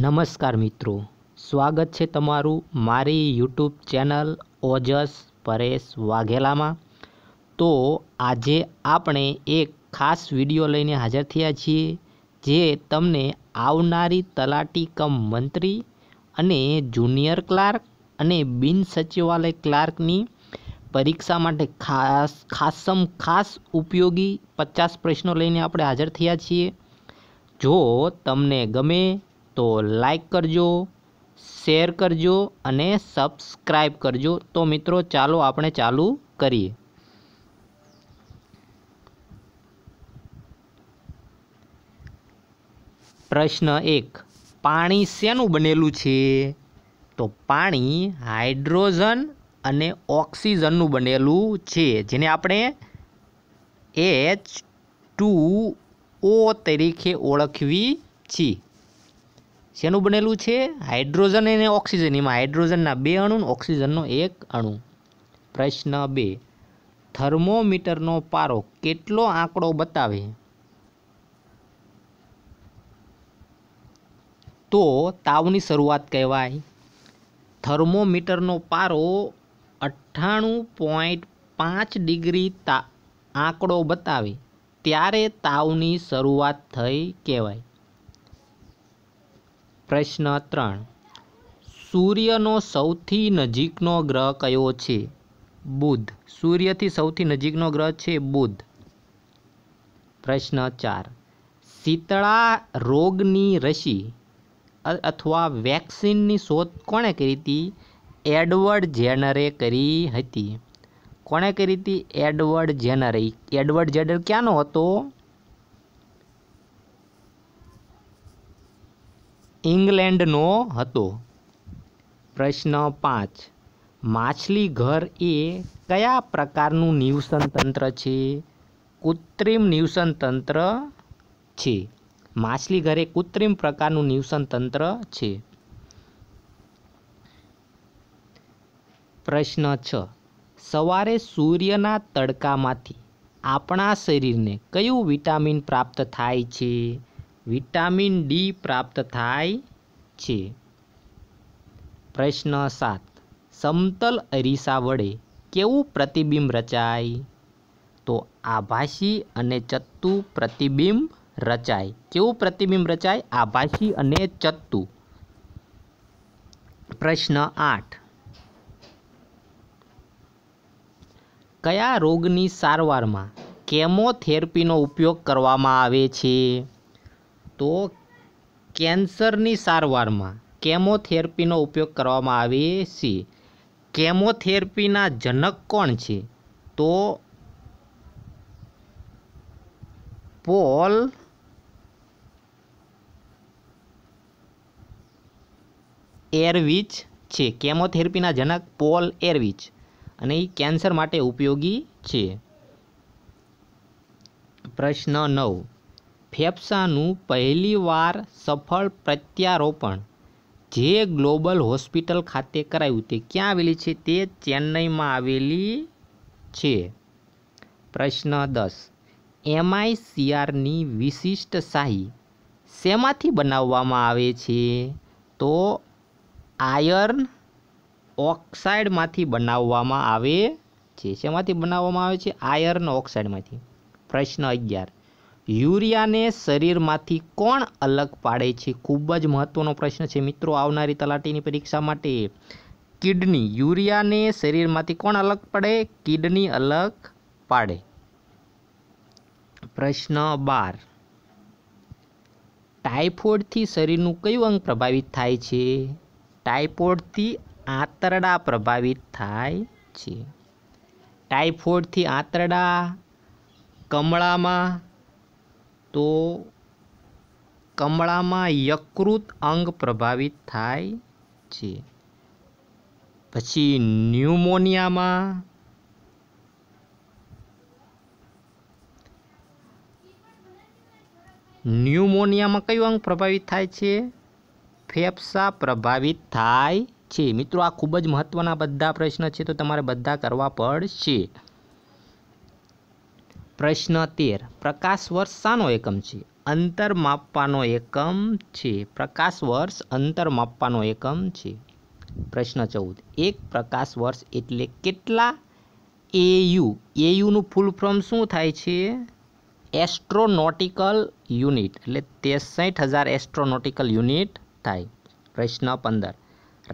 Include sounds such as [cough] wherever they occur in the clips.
નમસ્કાર મિત્રો સ્વાગત છે તમારું મારી યુટ્યુબ ચેનલ ઓજસ પરેશ વાઘેલામાં તો આજે આપણે એક ખાસ વિડીયો લઈને હાજર થયા છીએ જે તમને આવનારી તલાટી કમ મંત્રી અને જુનિયર ક્લાર્ક અને બિન સચિવાલય ક્લાર્કની પરીક્ષા માટે ખાસ ખાસમ ખાસ ઉપયોગી પચાસ પ્રશ્નો લઈને આપણે હાજર થયા છીએ જો તમને ગમે તો લાઈક કરજો શેર કરજો અને સબસ્ક્રાઈબ કરજો તો મિત્રો ચાલો આપણે ચાલુ કરીએ પ્રશ્ન એક પાણી શેનું બનેલું છે તો પાણી હાઇડ્રોજન અને ઓક્સિજનનું બનેલું છે જેને આપણે એચ ટુ ઓ તરીકે ઓળખવી છીએ શેનું બનેલું છે હાઇડ્રોજન અને ઓક્સિજન એમાં હાઇડ્રોજનના બે અણુ ઓક્સિજનનો એક અણુ પ્રશ્ન બે થર્મોમીટરનો પારો કેટલો આંકડો બતાવે તો તાવની શરૂઆત કહેવાય થર્મોમીટરનો પારો અઠ્ઠાણું પોઈન્ટ પાંચ ડિગ્રી તા આંકડો બતાવે ત્યારે તાવની શરૂઆત થઈ કહેવાય પ્રશ્ન ત્રણ સૂર્યનો સૌથી નજીકનો ગ્રહ કયો છે બુધ સૂર્યથી સૌથી નજીકનો ગ્રહ છે બુધ પ્રશ્ન ચાર શીતળા રોગની રસી અથવા વેક્સિનની શોધ કોણે કરી હતી એડવર્ડ જેનરે કરી હતી કોણે કરી હતી એડવર્ડ જેનરે એડવર્ડ જેનર ક્યાંનો હતો ઇંગ્લેન્ડનો હતો પ્રશ્ન પાંચ માછલી ઘર એ કયા પ્રકારનું નિવસન તંત્ર છે કૃત્રિમ નિવસન તંત્ર છે માછલીઘર એ કૃત્રિમ પ્રકારનું નિવસન તંત્ર છે પ્રશ્ન છ સવારે સૂર્યના તડકામાંથી આપણા શરીરને કયું વિટામિન પ્રાપ્ત થાય છે વિટામિન ડી પ્રાપ્ત થાય છે પ્રશ્ન સાત સમતલ અરીસા વડે કેવું પ્રતિબિંબ રચાય તો આભાસી અને ચત્તુ પ્રતિબિંબ રચાય કેવું પ્રતિબિંબ રચાય આભાસી અને ચત્તુ પ્રશ્ન આઠ કયા રોગની સારવારમાં કેમોથેરપીનો ઉપયોગ કરવામાં આવે છે તો કેન્સરની સારવારમાં કેમોથેરપીનો ઉપયોગ કરવામાં આવે છે કેમોથેરપીના જનક કોણ છે તો પોલ એરવિચ છે કેમોથેરપીના જનક પોલ એરવિચ અને એ કેન્સર માટે ઉપયોગી છે પ્રશ્ન નવ ફેફસાનું પહેલીવાર સફળ પ્રત્યારોપણ જે ગ્લોબલ હોસ્પિટલ ખાતે કરાયું તે ક્યાં આવેલી છે તે ચેન્નઈમાં આવેલી છે પ્રશ્ન દસ એમઆઈસીઆરની વિશિષ્ટ શાહી શેમાંથી બનાવવામાં આવે છે તો આયર્ન ઓક્સાઇડમાંથી બનાવવામાં આવે છે શેમાંથી બનાવવામાં આવે છે આયર્ન ઓક્સાઇડમાંથી પ્રશ્ન અગિયાર યુરિયાને શરીરમાંથી કોણ અલગ પાડે છે ખૂબ જ મહત્ત્વનો પ્રશ્ન છે મિત્રો આવનારી તલાટીની પરીક્ષા માટે કિડની યુરિયાને શરીરમાંથી કોણ અલગ પાડે કિડની અલગ પાડે પ્રશ્ન બાર ટાઇફોઇડથી શરીરનું કયું અંગ પ્રભાવિત થાય છે ટાઇફોઇડથી આંતરડા પ્રભાવિત થાય છે ટાઇફોઇડથી આંતરડા કમળામાં તો કમળામાં યકૃત અંગ પ્રભાવિત થાય છે પછી ન્યુમોનિયામાં ન્યુમોનિયામાં કયું અંગ પ્રભાવિત થાય છે ફેફસા પ્રભાવિત થાય છે મિત્રો આ ખૂબ જ મહત્ત્વના બધા પ્રશ્ન છે તો તમારે બધા કરવા પડશે પ્રશ્ન તેર પ્રકાશ વર્ષ શાનો એકમ છે અંતર માપવાનો એકમ છે પ્રકાશ વર્ષ અંતર માપવાનો એકમ છે પ્રશ્ન ચૌદ એક પ્રકાશ વર્ષ એટલે કેટલા એયુ એયુનું ફૂલ ફોર્મ શું થાય છે એસ્ટ્રોનોટિકલ યુનિટ એટલે તેસઠ હજાર એસ્ટ્રોનોટિકલ યુનિટ થાય પ્રશ્ન પંદર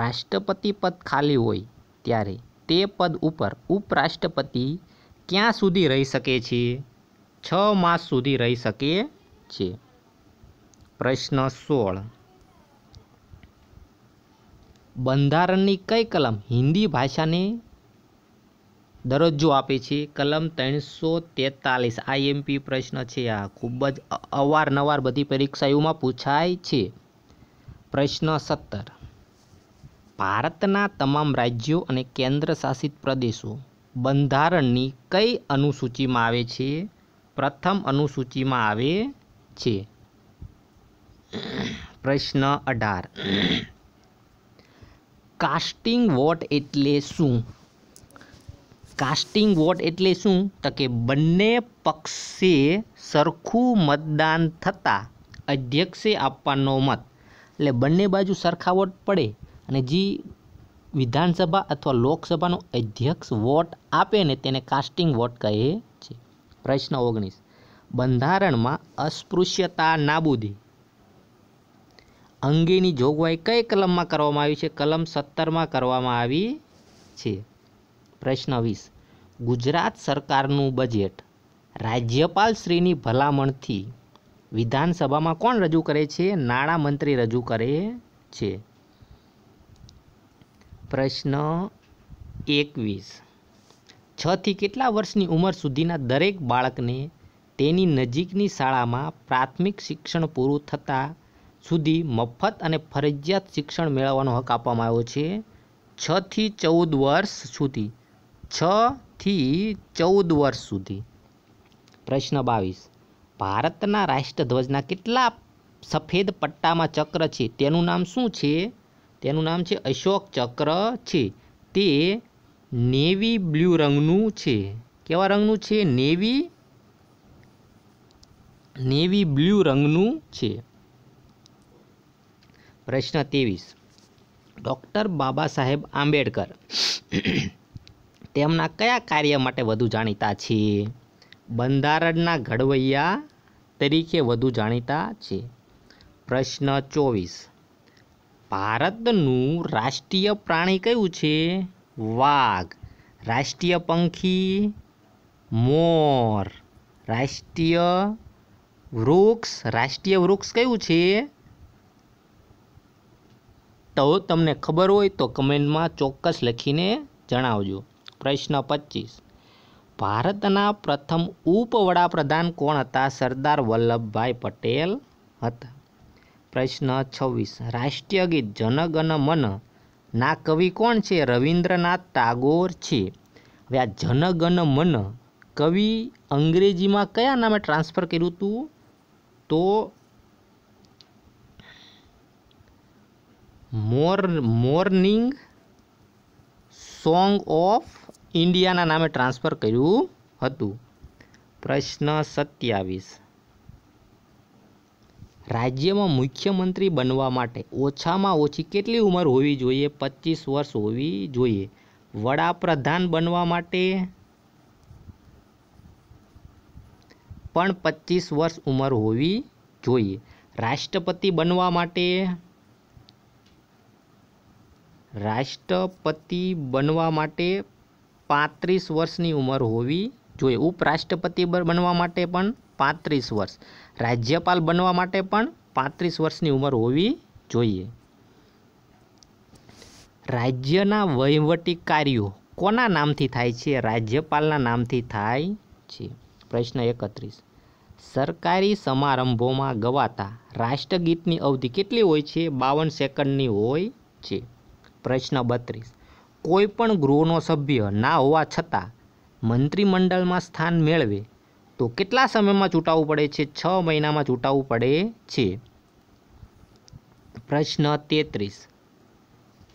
રાષ્ટ્રપતિ પદ ખાલી હોય ત્યારે તે પદ ઉપર ઉપરાષ્ટ્રપતિ ક્યાં સુધી રહી શકે છે છ માસ સુધી રહી શકે છે પ્રશ્ન સોળ બંધારણની કઈ કલમ હિન્દી ભાષાને દરજ્જો આપે છે કલમ ત્રણસો તેતાલીસ આઈએમપી પ્રશ્ન છે આ ખૂબ જ અવારનવાર બધી પરીક્ષાઓમાં પૂછાય છે પ્રશ્ન સત્તર ભારતના તમામ રાજ્યો અને કેન્દ્રશાસિત પ્રદેશો બંધારણની કઈ અનુસૂચિમાં આવે છે પ્રથમ અનુસૂચિમાં આવે છે પ્રશ્ન અઢાર કાસ્ટિંગ વોટ એટલે શું કાસ્ટિંગ વોટ એટલે શું તો કે બંને પક્ષે સરખું મતદાન થતાં અધ્યક્ષે આપવાનો મત એટલે બંને બાજુ સરખા વોટ પડે અને જે વિધાનસભા અથવા લોકસભાનો અધ્યક્ષ વોટ આપે ને તેને કાસ્ટિંગ વોટ કહે છે પ્રશ્ન ઓગણીસ બંધારણમાં અસ્પૃશ્યતા નાબૂદી અંગેની જોગવાઈ કઈ કલમમાં કરવામાં આવી છે કલમ સત્તરમાં કરવામાં આવી છે પ્રશ્ન વીસ ગુજરાત સરકારનું બજેટ રાજ્યપાલશ્રીની ભલામણથી વિધાનસભામાં કોણ રજૂ કરે છે નાણામંત્રી રજૂ કરે છે પ્રશ્ન એકવીસ છથી કેટલા વર્ષની ઉંમર સુધીના દરેક બાળકને તેની નજીકની શાળામાં પ્રાથમિક શિક્ષણ પૂરું થતાં સુધી મફત અને ફરજિયાત શિક્ષણ મેળવવાનો હક આપવામાં આવ્યો છે છથી ચૌદ વર્ષ સુધી છથી ચૌદ વર્ષ સુધી પ્રશ્ન બાવીસ ભારતના રાષ્ટ્રધ્વજના કેટલા સફેદ પટ્ટામાં ચક્ર છે તેનું નામ શું છે તેનું નામ છે અશોક ચક્ર છે તે નેવી બ્લુ રંગનું છે કેવા રંગનું છે નેવી નેવી બ્લુ રંગનું છે પ્રશ્ન ત્રેવીસ ડૉક્ટર બાબા સાહેબ આંબેડકર [coughs] તેમના કયા કાર્ય માટે વધુ જાણીતા છે બંધારણના ઘડવૈયા તરીકે વધુ જાણીતા છે પ્રશ્ન ચોવીસ ભારતનું રાષ્ટ્રીય પ્રાણી કયું છે વાઘ રાષ્ટ્રીય પંખી મોર રાષ્ટ્રીય વૃક્ષ રાષ્ટ્રીય વૃક્ષ કયું છે તો તમને ખબર હોય તો કમેન્ટમાં ચોક્કસ લખીને જણાવજો પ્રશ્ન પચીસ ભારતના પ્રથમ ઉપવડાપ્રધાન કોણ હતા સરદાર વલ્લભભાઈ પટેલ હતા પ્રશ્ન છવ્વીસ રાષ્ટ્રીય ગીત જનગણ મન ના કવિ કોણ છે રવિન્દ્રનાથ ટાગોર છે હવે આ જનગણ મન કવિ અંગ્રેજીમાં કયા નામે ટ્રાન્સફર કર્યું હતું તો મોર મોર્નિંગ સોંગ ઓફ ઇન્ડિયાના નામે ટ્રાન્સફર કર્યું હતું પ્રશ્ન સત્યાવીસ રાજ્યમાં મુખ્યમંત્રી બનવા માટે ઓછામાં ઓછી કેટલી ઉંમર હોવી જોઈએ પચીસ વર્ષ હોવી જોઈએ વડાપ્રધાન બનવા માટે પણ પચીસ વર્ષ ઉંમર હોવી જોઈએ રાષ્ટ્રપતિ બનવા માટે રાષ્ટ્રપતિ બનવા માટે પાંત્રીસ વર્ષની ઉંમર હોવી જોઈએ ઉપરાષ્ટ્રપતિ બનવા માટે પણ પાંત્રીસ વર્ષ રાજ્યપાલ બનવા માટે પણ પાંત્રીસ વર્ષની ઉંમર હોવી જોઈએ રાજ્યના વહીવટી કાર્યો કોના નામથી થાય છે રાજ્યપાલના નામથી થાય છે પ્રશ્ન એકત્રીસ સરકારી સમારંભોમાં ગવાતા રાષ્ટ્રગીતની અવધિ કેટલી હોય છે બાવન સેકન્ડની હોય છે પ્રશ્ન બત્રીસ કોઈ પણ ગૃહનો સભ્ય ના હોવા છતાં મંત્રીમંડળમાં સ્થાન મેળવે તો કેટલા સમયમાં ચૂંટાવવું પડે છે છ મહિનામાં ચૂંટાવવું પડે છે પ્રશ્ન તેત્રીસ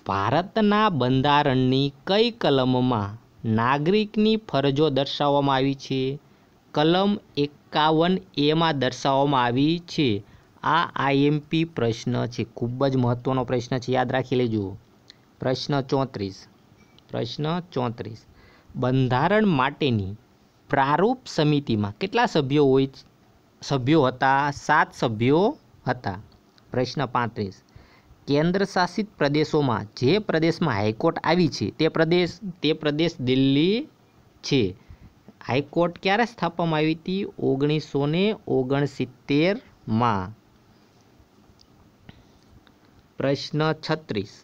ભારતના બંધારણની કઈ કલમમાં નાગરિકની ફરજો દર્શાવવામાં આવી છે કલમ એકાવન એમાં દર્શાવવામાં આવી છે આ આઈએમપી પ્રશ્ન છે ખૂબ જ મહત્ત્વનો પ્રશ્ન છે યાદ રાખી લેજો પ્રશ્ન ચોત્રીસ પ્રશ્ન ચોત્રીસ બંધારણ માટેની પ્રારૂપ સમિતિમાં કેટલા સભ્યો હોય સભ્યો હતા સાત સભ્યો હતા પ્રશ્ન પાંત્રીસ કેન્દ્ર શાસિત પ્રદેશોમાં જે પ્રદેશમાં હાઈકોર્ટ આવી છે તે પ્રદેશ તે પ્રદેશ દિલ્હી છે હાઈકોર્ટ ક્યારે સ્થાપવામાં આવી હતી ઓગણીસો ને ઓગણસિત્તેરમાં પ્રશ્ન છત્રીસ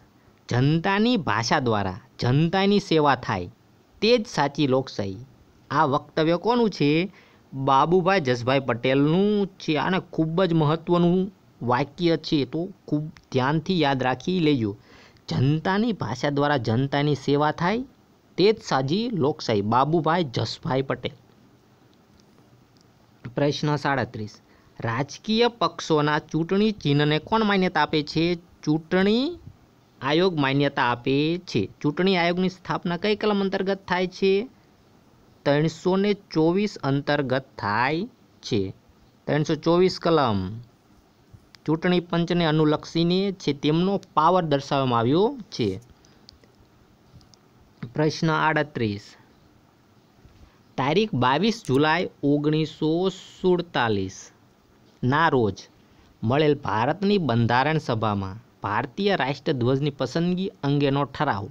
જનતાની ભાષા દ્વારા જનતાની સેવા થાય તે જ સાચી લોકશાહી આ વક્તવ્ય કોનું છે બાબુભાઈ જસભાઈ પટેલનું છે અને ખૂબ જ મહત્ત્વનું વાક્ય છે તો ખૂબ ધ્યાનથી યાદ રાખી લેજો જનતાની ભાષા દ્વારા જનતાની સેવા થાય તે જ સાજી લોકશાહી બાબુભાઈ જસભાઈ પટેલ પ્રશ્ન સાડત્રીસ રાજકીય પક્ષોના ચૂંટણી ચિહ્નને કોણ માન્યતા આપે છે ચૂંટણી આયોગ માન્યતા આપે છે ચૂંટણી આયોગની સ્થાપના કઈ કલમ અંતર્ગત થાય છે ત્રણસો ને ચોવીસ અંતર્ગત થાય છે ત્રણસો ચોવીસ કલમ ચૂંટણી પંચને અનુલક્ષીને છે તેમનો પાવર દર્શાવવામાં આવ્યો છે પ્રશ્ન આડત્રીસ તારીખ બાવીસ જુલાઈ ઓગણીસો સુડતાલીસના રોજ મળેલ ભારતની બંધારણ સભામાં ભારતીય રાષ્ટ્રધ્વજની પસંદગી અંગેનો ઠરાવ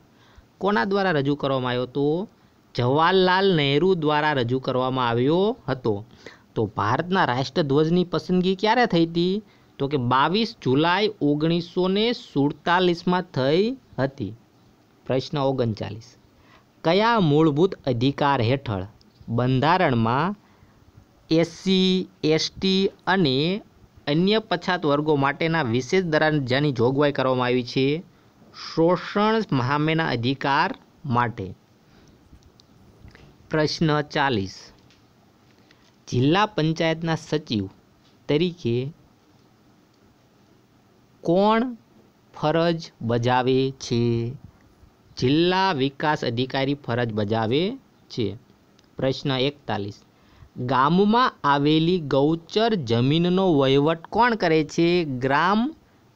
કોના દ્વારા રજૂ કરવામાં આવ્યો હતો જવાહરલાલ નહેરુ દ્વારા રજૂ કરવામાં આવ્યો હતો તો ભારતના રાષ્ટ્રધ્વજની પસંદગી ક્યારે થઈ હતી તો કે બાવીસ જુલાઈ ઓગણીસો ને સુડતાલીસમાં થઈ હતી પ્રશ્ન ઓગણચાલીસ કયા મૂળભૂત અધિકાર હેઠળ બંધારણમાં એસસી એસટી અને અન્ય પછાત વર્ગો માટેના વિશેષ દરજ્જાની જોગવાઈ કરવામાં આવી છે શોષણ મહામેના અધિકાર માટે પ્રશ્ન ચાલીસ જિલ્લા પંચાયતના સચિવ તરીકે કોણ ફરજ બજાવે છે જિલ્લા વિકાસ અધિકારી ફરજ બજાવે છે પ્રશ્ન એકતાલીસ ગામમાં આવેલી ગૌચર જમીનનો વહીવટ કોણ કરે છે ગ્રામ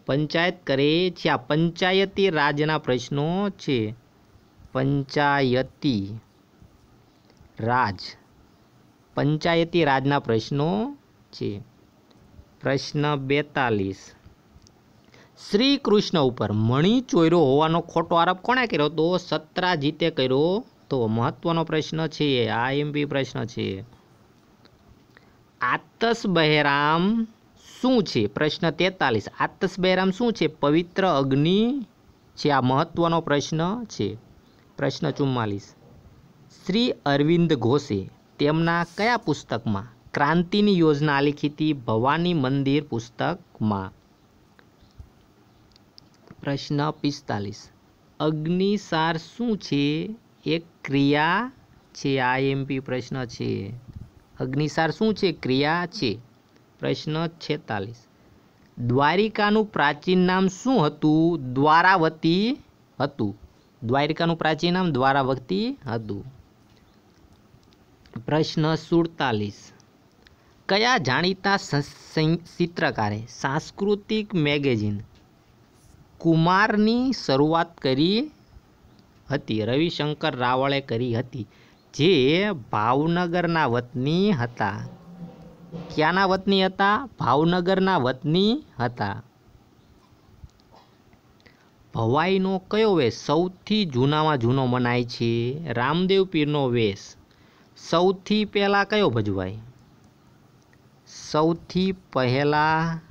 પંચાયત કરે છે આ પંચાયતી રાજના પ્રશ્નો છે પંચાયતી રાજ પંચાયતી રાજના પ્રશ્નો છે પ્રશ્ન બેતાલીસ શ્રી કૃષ્ણ ઉપર મણી ચોર્યો હોવાનો ખોટો આરોપ કોણે કર્યો તો સત્રાજીતે કર્યો તો મહત્વનો પ્રશ્ન છે આ એમપી પ્રશ્ન છે આતસ બહેરામ શું છે પ્રશ્ન તેતાલીસ આતસ બહેરામ શું છે પવિત્ર અગ્નિ છે આ મહત્વનો પ્રશ્ન છે પ્રશ્ન ચુમ્માલીસ શ્રી અરવિંદ ઘોષે તેમના કયા પુસ્તકમાં ક્રાંતિની યોજના લીખીતી ભવાની મંદિર પુસ્તકમાં પ્રશ્ન પિસ્તાલીસ અગ્નિસાર શું છે એક ક્રિયા છે આ એમપી પ્રશ્ન છે અગ્નિસાર શું છે ક્રિયા છે પ્રશ્ન છેતાલીસ દ્વારિકાનું પ્રાચીન નામ શું હતું દ્વારાવતી હતું દ્વારિકાનું પ્રાચીન નામ દ્વારાવતી હતું પ્રશ્ન સુડતાલીસ કયા જાણીતા ચિત્રકારે સાંસ્કૃતિક મેગેઝિન કુમારની શરૂઆત કરી હતી રવિશંકર રાવળે કરી હતી જે ભાવનગરના વતની હતા ક્યાંના વતની હતા ભાવનગરના વતની હતા ભવાઈનો કયો વેશ સૌથી જૂનામાં જૂનો મનાય છે રામદેવ પીરનો વેશ સૌથી પહેલાં કયો ભજવાય સૌથી પહેલાં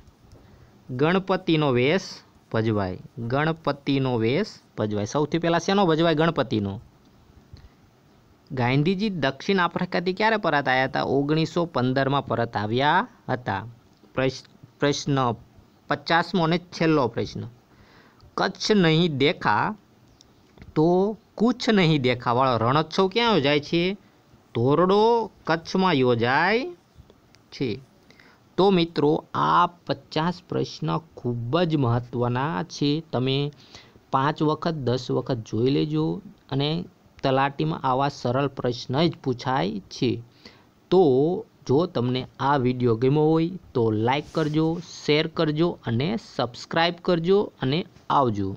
ગણપતિનો વેશ ભજવાય ગણપતિનો વેશ ભજવાય સૌથી પહેલાં શેનો ભજવાય ગણપતિનો ગાંધીજી દક્ષિણ આફ્રિકાથી ક્યારે પરત આવ્યા હતા ઓગણીસો પંદરમાં પરત આવ્યા હતા પ્રશ્ન પચાસમો અને છેલ્લો પ્રશ્ન કચ્છ નહીં દેખા તો કુછ નહીં દેખાવાળો રણોત્સવ ક્યાં જાય છે ધોરડો કચ્છમાં યોજાય છે તો મિત્રો આ પચાસ પ્રશ્ન ખૂબ જ મહત્ત્વના છે તમે પાંચ વખત દસ વખત જોઈ લેજો અને તલાટીમાં આવા સરળ પ્રશ્ન જ પૂછાય છે તો જો તમને આ વિડીયો ગમ્યો હોય તો લાઈક કરજો શેર કરજો અને સબસ્ક્રાઈબ કરજો અને આવજો